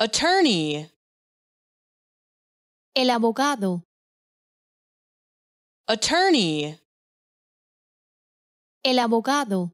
Attorney. El abogado. Attorney. El abogado.